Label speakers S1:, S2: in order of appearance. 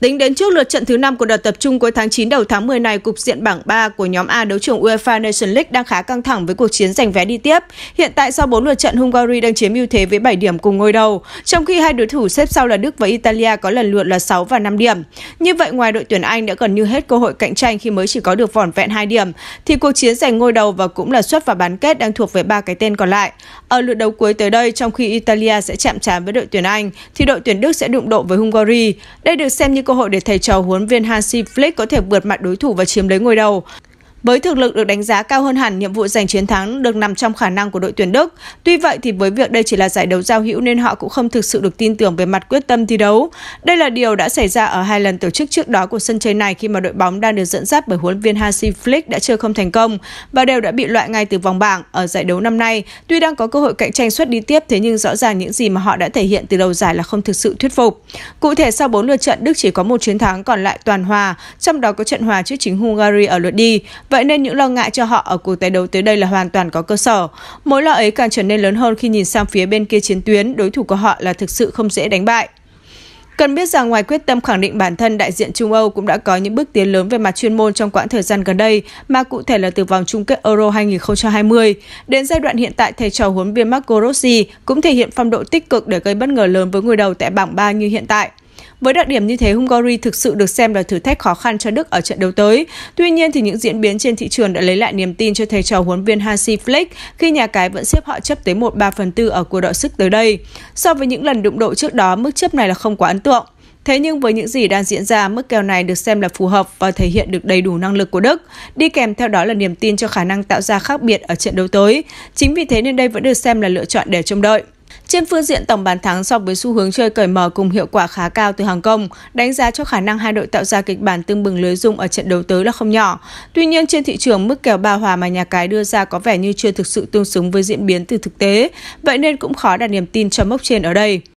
S1: Tính đến trước lượt trận thứ 5 của đợt tập trung cuối tháng 9 đầu tháng 10 này, cục diện bảng 3 của nhóm A đấu trường UEFA Nations League đang khá căng thẳng với cuộc chiến giành vé đi tiếp. Hiện tại sau 4 lượt trận, Hungary đang chiếm ưu thế với 7 điểm cùng ngôi đầu, trong khi hai đối thủ xếp sau là Đức và Italia có lần lượt là 6 và 5 điểm. Như vậy ngoài đội tuyển Anh đã gần như hết cơ hội cạnh tranh khi mới chỉ có được vỏn vẹn 2 điểm, thì cuộc chiến giành ngôi đầu và cũng là suất vào bán kết đang thuộc về ba cái tên còn lại. Ở lượt đấu cuối tới đây, trong khi Italia sẽ chạm trán với đội tuyển Anh, thì đội tuyển Đức sẽ đụng độ với Hungary. Đây được xem như cơ hội để thầy trò huấn viên Hansi Flick có thể vượt mặt đối thủ và chiếm lấy ngôi đầu. Với thực lực được đánh giá cao hơn hẳn, nhiệm vụ giành chiến thắng được nằm trong khả năng của đội tuyển Đức. Tuy vậy thì với việc đây chỉ là giải đấu giao hữu nên họ cũng không thực sự được tin tưởng về mặt quyết tâm thi đấu. Đây là điều đã xảy ra ở hai lần tổ chức trước đó của sân chơi này khi mà đội bóng đang được dẫn dắt bởi huấn viên Hansi Flick đã chơi không thành công và đều đã bị loại ngay từ vòng bảng ở giải đấu năm nay. Tuy đang có cơ hội cạnh tranh suất đi tiếp thế nhưng rõ ràng những gì mà họ đã thể hiện từ đầu giải là không thực sự thuyết phục. Cụ thể sau 4 lượt trận Đức chỉ có một chiến thắng còn lại toàn hòa, trong đó có trận hòa trước chính Hungary ở lượt đi. Vậy nên những lo ngại cho họ ở cuộc tái đấu tới đây là hoàn toàn có cơ sở. Mỗi lo ấy càng trở nên lớn hơn khi nhìn sang phía bên kia chiến tuyến, đối thủ của họ là thực sự không dễ đánh bại. Cần biết rằng ngoài quyết tâm khẳng định bản thân, đại diện Trung Âu cũng đã có những bước tiến lớn về mặt chuyên môn trong quãng thời gian gần đây, mà cụ thể là từ vòng chung kết Euro 2020. Đến giai đoạn hiện tại, thầy trò huấn viên Marco Rossi cũng thể hiện phong độ tích cực để gây bất ngờ lớn với người đầu tại bảng 3 như hiện tại. Với đặc điểm như thế, Hungary thực sự được xem là thử thách khó khăn cho Đức ở trận đấu tới. Tuy nhiên thì những diễn biến trên thị trường đã lấy lại niềm tin cho thầy trò huấn viên Hansi Flick khi nhà cái vẫn xếp họ chấp tới 1/3 phần tư ở cuộc đọ sức tới đây. So với những lần đụng độ trước đó, mức chấp này là không quá ấn tượng. Thế nhưng với những gì đang diễn ra, mức kèo này được xem là phù hợp và thể hiện được đầy đủ năng lực của Đức. Đi kèm theo đó là niềm tin cho khả năng tạo ra khác biệt ở trận đấu tới. Chính vì thế nên đây vẫn được xem là lựa chọn để trông đợi. Trên phương diện tổng bàn thắng so với xu hướng chơi cởi mở cùng hiệu quả khá cao từ Hồng Kông, đánh giá cho khả năng hai đội tạo ra kịch bản tương bừng lưới dung ở trận đấu tới là không nhỏ. Tuy nhiên trên thị trường mức kèo ba hòa mà nhà cái đưa ra có vẻ như chưa thực sự tương xứng với diễn biến từ thực tế, vậy nên cũng khó đạt niềm tin cho mốc trên ở đây.